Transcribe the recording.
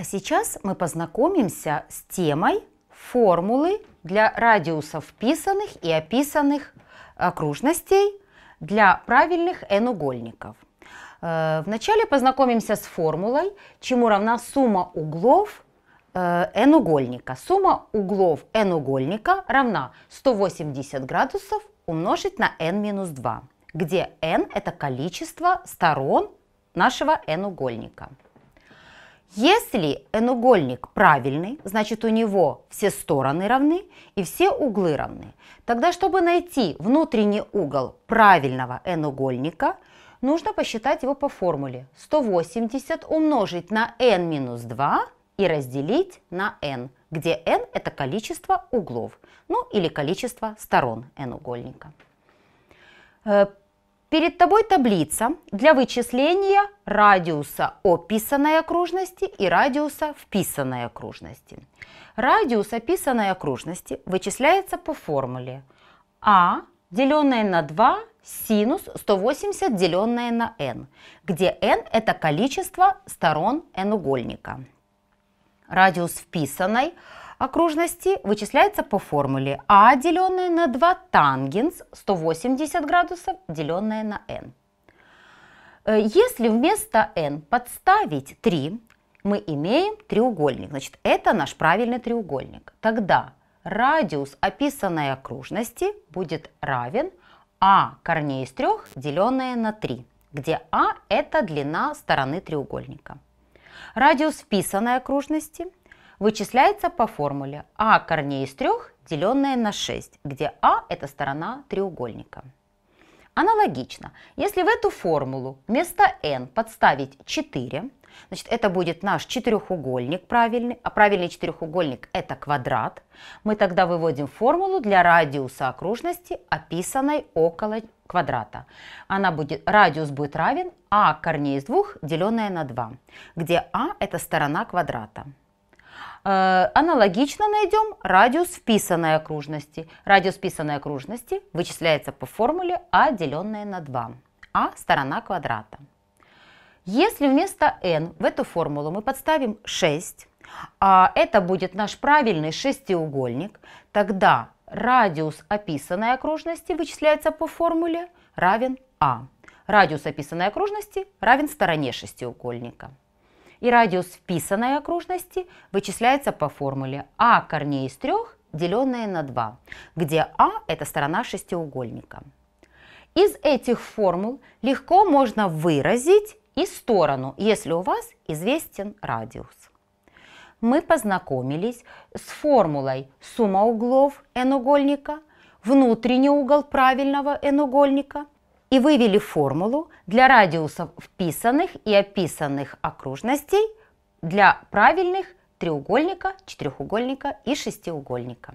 А сейчас мы познакомимся с темой формулы для радиусов вписанных и описанных э, окружностей для правильных n-угольников. Э, вначале познакомимся с формулой, чему равна сумма углов э, n-угольника. Сумма углов n-угольника равна 180 градусов умножить на n-2, где n – это количество сторон нашего n-угольника. Если n-угольник правильный, значит у него все стороны равны и все углы равны. Тогда, чтобы найти внутренний угол правильного n-угольника, нужно посчитать его по формуле 180 умножить на n-2 минус и разделить на n, где n – это количество углов, ну или количество сторон n-угольника. Э, Перед тобой таблица для вычисления радиуса описанной окружности и радиуса вписанной окружности. Радиус описанной окружности вычисляется по формуле А, деленное на 2, синус 180, деленное на n, где n – это количество сторон n-угольника. Радиус вписанной – окружности вычисляется по формуле а, деленное на 2 тангенс 180 градусов, деленное на n. Э, если вместо n подставить 3, мы имеем треугольник. Значит, это наш правильный треугольник. Тогда радиус описанной окружности будет равен а корней из 3, деленное на 3, где а – это длина стороны треугольника. Радиус вписанной окружности – вычисляется по формуле а корней из 3, деленное на 6, где а – это сторона треугольника. Аналогично, если в эту формулу вместо n подставить 4, значит это будет наш четырехугольник правильный, а правильный четырехугольник это квадрат, мы тогда выводим формулу для радиуса окружности, описанной около квадрата. Она будет, радиус будет равен а корней из 2, деленное на 2, где а это сторона квадрата. Э, аналогично найдем радиус вписанной окружности. Радиус вписанной окружности вычисляется по формуле а, деленное на 2. а – сторона квадрата. Если вместо n в эту формулу мы подставим 6, а это будет наш правильный шестиугольник, тогда радиус описанной окружности вычисляется по формуле равен а. Радиус описанной окружности равен стороне шестиугольника и радиус вписанной окружности вычисляется по формуле а корней из трех деленное на 2, где а – это сторона шестиугольника. Из этих формул легко можно выразить и сторону, если у вас известен радиус. Мы познакомились с формулой сумма углов n-угольника, внутренний угол правильного n-угольника – и вывели формулу для радиусов вписанных и описанных окружностей для правильных треугольника, четырехугольника и шестиугольника.